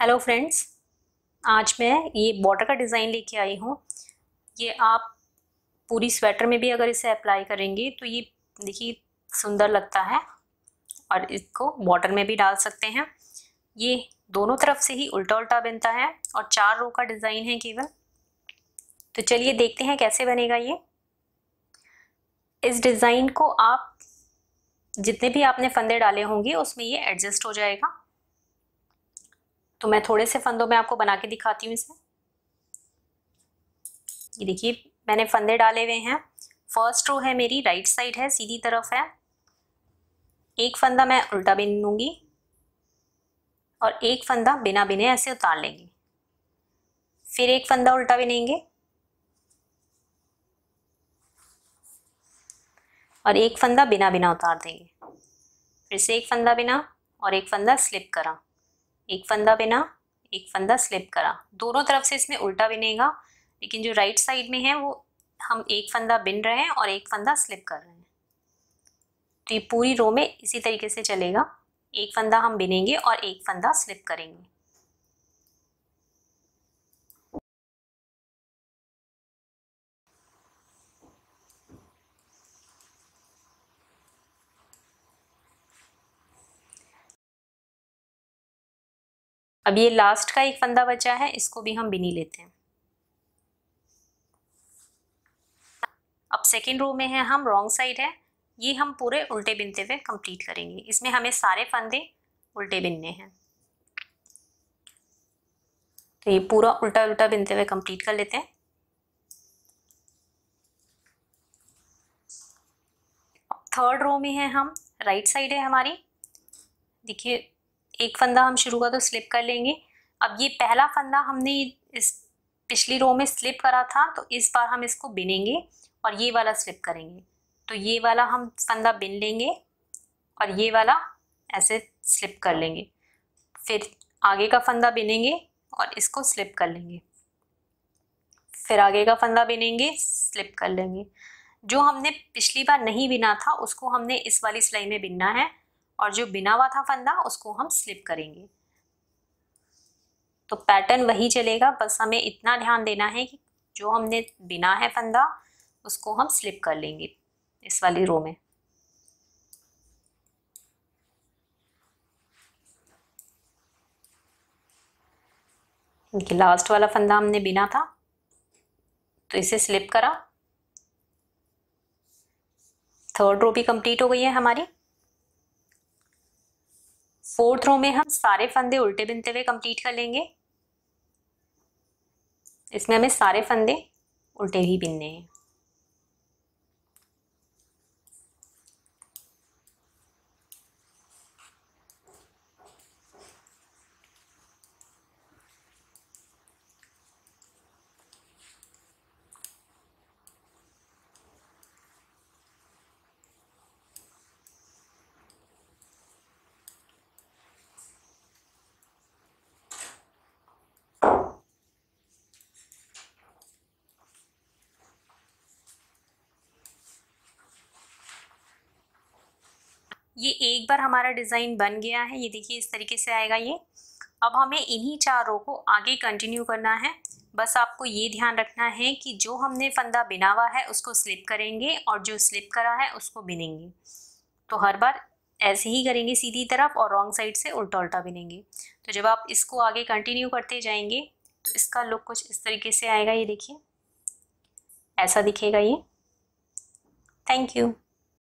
hello friends आज मैं ये बॉर्डर का डिज़ाइन लेके आई हूँ ये आप पूरी स्वेटर में भी अगर इसे अप्लाई करेंगे तो ये देखिए सुंदर लगता है और इसको बॉर्डर में भी डाल सकते हैं ये दोनों तरफ से ही उल्टा उल्टा बनता है और चार रो का डिज़ाइन है केवल तो चलिए देखते हैं कैसे बनेगा ये इस डिज़ाइन को आप जितने भी आपने फंदे डाले होंगे उसमें ये एडजस्ट हो जाएगा तो मैं थोड़े से फंदों में आपको बना के दिखाती हूँ इसे ये देखिए मैंने फंदे डाले हुए हैं फर्स्ट रो है मेरी राइट साइड है सीधी तरफ है एक फंदा मैं उल्टा बिन लूँगी और एक फंदा बिना बिने ऐसे उतार लेंगे फिर एक फंदा उल्टा बिनेंगे और एक फंदा बिना बिना उतार देंगे फिर से एक फंदा बिना और एक फंदा स्लिप करा एक फंदा बिना एक फंदा स्लिप करा दोनों तरफ से इसमें उल्टा बिनेगा लेकिन जो राइट साइड में है वो हम एक फंदा बिन रहे हैं और एक फंदा स्लिप कर रहे हैं तो ये पूरी रो में इसी तरीके से चलेगा एक फंदा हम बिनेंगे और एक फंदा स्लिप करेंगे अब ये लास्ट का एक फंदा बचा है इसको भी हम बिनी लेते हैं अब सेकेंड रो में है हम रॉन्ग साइड है ये हम पूरे उल्टे बिनते हुए कंप्लीट करेंगे इसमें हमें सारे फंदे उल्टे बिनने हैं तो ये पूरा उल्टा उल्टा बिनते हुए कंप्लीट कर लेते हैं थर्ड रो में है हम राइट साइड है हमारी देखिए एक फंदा हम शुरू का तो स्लिप कर लेंगे अब ये पहला फंदा हमने इस पिछली रो में स्लिप करा था तो इस बार हम इसको बिनेंगे और ये वाला स्लिप करेंगे तो ये वाला हम फंदा बिन लेंगे और ये वाला ऐसे स्लिप कर लेंगे फिर आगे का फंदा बिनेंगे और इसको स्लिप कर लेंगे फिर आगे का फंदा बिनेंगे स्लिप कर लेंगे जो हमने पिछली बार नहीं बिना था उसको हमने इस वाली सिलाई में बिनना है और जो बिना हुआ था फंदा उसको हम स्लिप करेंगे तो पैटर्न वही चलेगा बस हमें इतना ध्यान देना है कि जो हमने बिना है फंदा उसको हम स्लिप कर लेंगे इस वाली रो में लास्ट वाला फंदा हमने बिना था तो इसे स्लिप करा थर्ड रो भी कंप्लीट हो गई है हमारी फोर्थ रो में हम सारे फंदे उल्टे बिनते हुए कंप्लीट कर लेंगे इसमें हमें सारे फंदे उल्टे ही बिनने हैं ये एक बार हमारा डिज़ाइन बन गया है ये देखिए इस तरीके से आएगा ये अब हमें इन्हीं चार रो को आगे कंटिन्यू करना है बस आपको ये ध्यान रखना है कि जो हमने फंदा बिना हुआ है उसको स्लिप करेंगे और जो स्लिप करा है उसको बिनेंगे तो हर बार ऐसे ही करेंगे सीधी तरफ और रॉन्ग साइड से उल्टा उल्टा बिनेंगे तो जब आप इसको आगे कंटिन्यू करते जाएंगे तो इसका लुक कुछ इस तरीके से आएगा ये देखिए ऐसा दिखेगा ये थैंक यू